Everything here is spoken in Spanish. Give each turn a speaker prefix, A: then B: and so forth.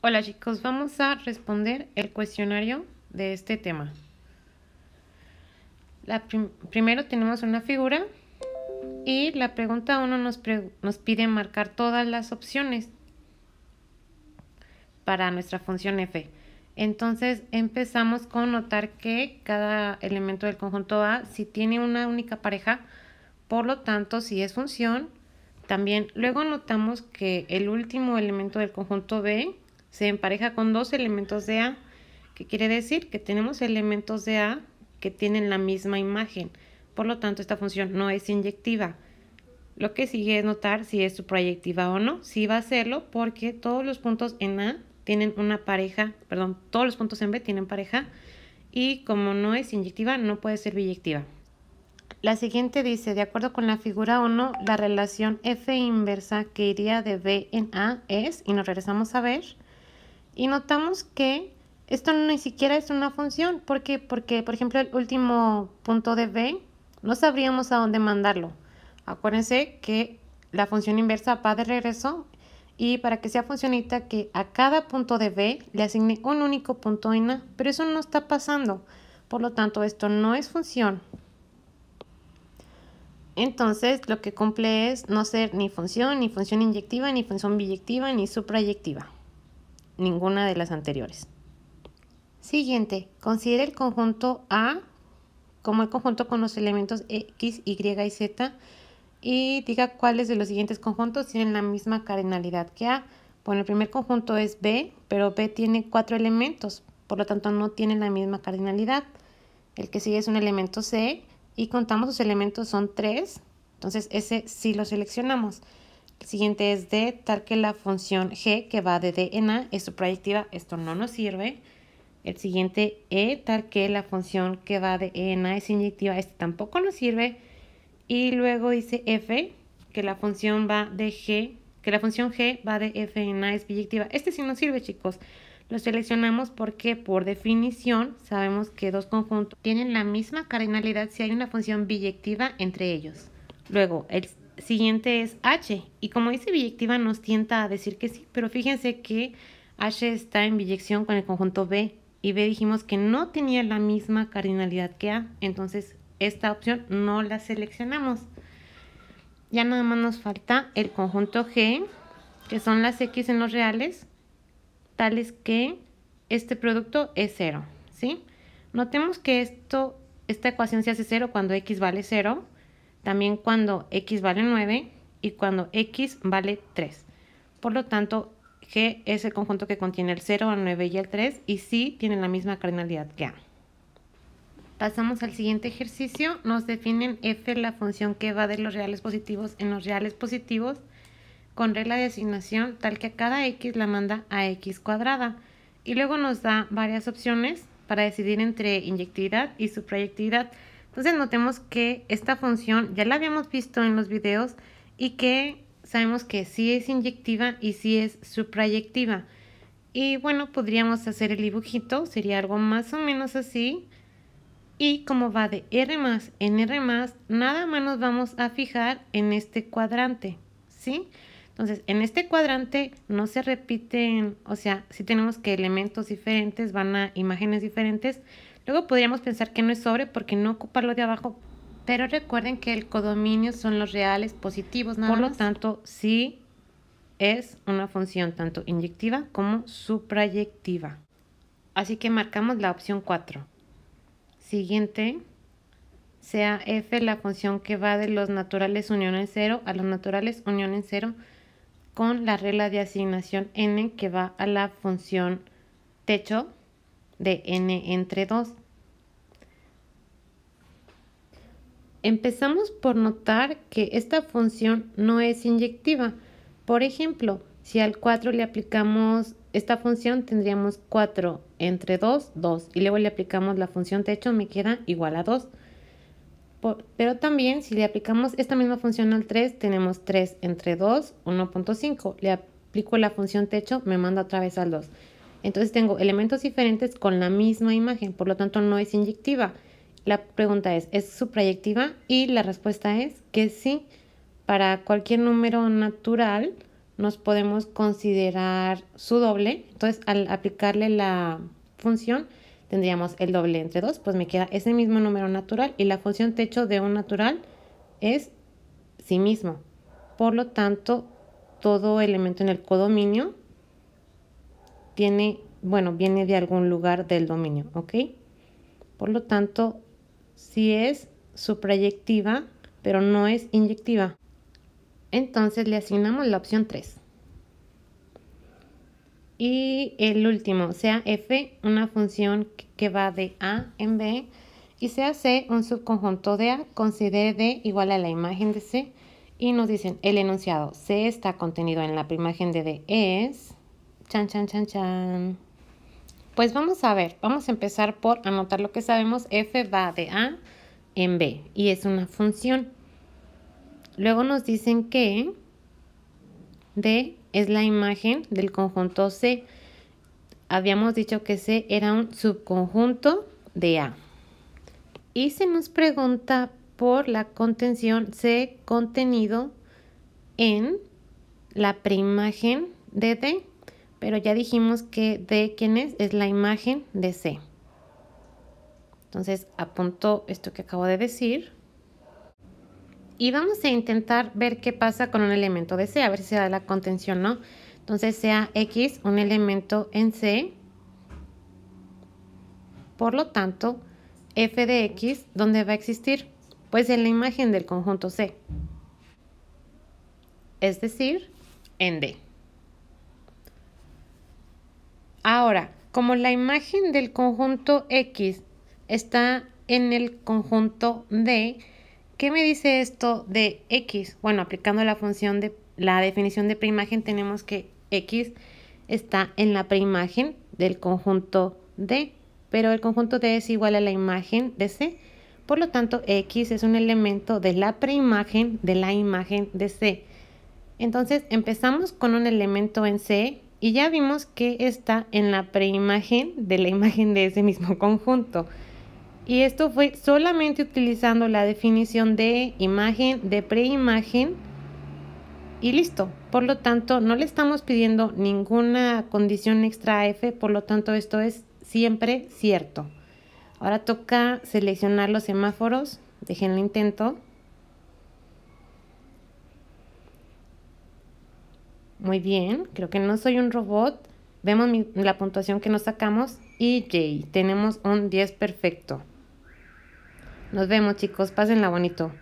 A: Hola chicos, vamos a responder el cuestionario de este tema. primero tenemos una figura y la pregunta 1 nos pide marcar todas las opciones para nuestra función f. Entonces empezamos con notar que cada elemento del conjunto A si tiene una única pareja, por lo tanto si es función también luego notamos que el último elemento del conjunto B se empareja con dos elementos de A, que quiere decir que tenemos elementos de A que tienen la misma imagen. Por lo tanto, esta función no es inyectiva. Lo que sigue es notar si es suprayectiva o no. Si va a serlo porque todos los puntos en A tienen una pareja, perdón, todos los puntos en B tienen pareja y como no es inyectiva, no puede ser biyectiva. La siguiente dice, de acuerdo con la figura 1, la relación F inversa que iría de B en A es, y nos regresamos a ver, y notamos que esto ni siquiera es una función. ¿Por qué? Porque, por ejemplo, el último punto de B no sabríamos a dónde mandarlo. Acuérdense que la función inversa va de regreso y para que sea funcionita que a cada punto de B le asigne un único punto en A, pero eso no está pasando. Por lo tanto, esto no es función. Entonces, lo que cumple es no ser ni función, ni función inyectiva, ni función biyectiva, ni suprayectiva. Ninguna de las anteriores. Siguiente, Considere el conjunto A como el conjunto con los elementos X, Y y Z y diga cuáles de los siguientes conjuntos tienen la misma cardinalidad que A. Bueno, el primer conjunto es B, pero B tiene cuatro elementos, por lo tanto no tiene la misma cardinalidad. El que sigue es un elemento C, y contamos los elementos, son tres, entonces ese sí lo seleccionamos. El siguiente es D, tal que la función G que va de D en A es subrayectiva, esto no nos sirve. El siguiente E, tal que la función que va de E en A es inyectiva, este tampoco nos sirve. Y luego dice F, que la función va de G, que la función G va de F en A es biyectiva. Este sí nos sirve, chicos. Lo seleccionamos porque por definición sabemos que dos conjuntos tienen la misma cardinalidad si hay una función biyectiva entre ellos. Luego, el siguiente es H. Y como dice biyectiva nos tienta a decir que sí, pero fíjense que H está en biyección con el conjunto B. Y B dijimos que no tenía la misma cardinalidad que A. Entonces, esta opción no la seleccionamos. Ya nada más nos falta el conjunto G, que son las X en los reales, tales que este producto es cero, ¿sí? Notemos que esto, esta ecuación se hace cero cuando x vale 0, también cuando x vale 9 y cuando x vale 3. Por lo tanto, G es el conjunto que contiene el 0, el 9 y el 3 y sí tiene la misma cardinalidad que A. Pasamos al siguiente ejercicio. Nos definen f la función que va de los reales positivos en los reales positivos con regla de asignación tal que a cada x la manda a x cuadrada. Y luego nos da varias opciones para decidir entre inyectividad y suprayectividad. Entonces notemos que esta función ya la habíamos visto en los videos y que sabemos que si es inyectiva y si es suprayectiva. Y bueno, podríamos hacer el dibujito, sería algo más o menos así. Y como va de R más en R más, nada más nos vamos a fijar en este cuadrante, ¿sí? Entonces, en este cuadrante no se repiten, o sea, si tenemos que elementos diferentes van a imágenes diferentes. Luego podríamos pensar que no es sobre porque no ocupa lo de abajo. Pero recuerden que el codominio son los reales positivos, nada Por lo tanto, sí es una función tanto inyectiva como suprayectiva. Así que marcamos la opción 4. Siguiente, sea f la función que va de los naturales unión en cero a los naturales unión en cero con la regla de asignación n que va a la función techo de n entre 2. Empezamos por notar que esta función no es inyectiva. Por ejemplo, si al 4 le aplicamos esta función, tendríamos 4 entre 2, 2. Y luego le aplicamos la función techo, me queda igual a 2 pero también si le aplicamos esta misma función al 3, tenemos 3 entre 2, 1.5. Le aplico la función techo, me manda otra vez al 2. Entonces tengo elementos diferentes con la misma imagen, por lo tanto no es inyectiva. La pregunta es, ¿es suprayectiva? Y la respuesta es que sí. Para cualquier número natural nos podemos considerar su doble. Entonces al aplicarle la función tendríamos el doble entre 2, pues me queda ese mismo número natural y la función techo de un natural es sí mismo. Por lo tanto, todo elemento en el codominio tiene, bueno, viene de algún lugar del dominio, ¿ok? Por lo tanto, si es suprayectiva, pero no es inyectiva. Entonces le asignamos la opción 3. Y el último, sea f una función que va de A en B y sea C un subconjunto de A, considere D igual a la imagen de C y nos dicen el enunciado C está contenido en la imagen de D es chan chan chan chan. Pues vamos a ver, vamos a empezar por anotar lo que sabemos, f va de A en B y es una función. Luego nos dicen que D es la imagen del conjunto C. Habíamos dicho que C era un subconjunto de A. Y se nos pregunta por la contención C contenido en la preimagen de D, pero ya dijimos que D, ¿quién es? Es la imagen de C. Entonces apuntó esto que acabo de decir y vamos a intentar ver qué pasa con un elemento de C, a ver si se da la contención, ¿no? Entonces sea X un elemento en C, por lo tanto, f de X, ¿dónde va a existir? Pues en la imagen del conjunto C, es decir, en D. Ahora, como la imagen del conjunto X está en el conjunto D, ¿Qué me dice esto de x? Bueno, aplicando la función de la definición de preimagen tenemos que x está en la preimagen del conjunto D, pero el conjunto D es igual a la imagen de C. Por lo tanto, X es un elemento de la preimagen de la imagen de C. Entonces, empezamos con un elemento en C y ya vimos que está en la preimagen de la imagen de ese mismo conjunto. Y esto fue solamente utilizando la definición de imagen, de preimagen y listo. Por lo tanto, no le estamos pidiendo ninguna condición extra F, por lo tanto esto es siempre cierto. Ahora toca seleccionar los semáforos, dejen el intento. Muy bien, creo que no soy un robot. Vemos la puntuación que nos sacamos y jay tenemos un 10 perfecto. Nos vemos chicos, pásenla bonito.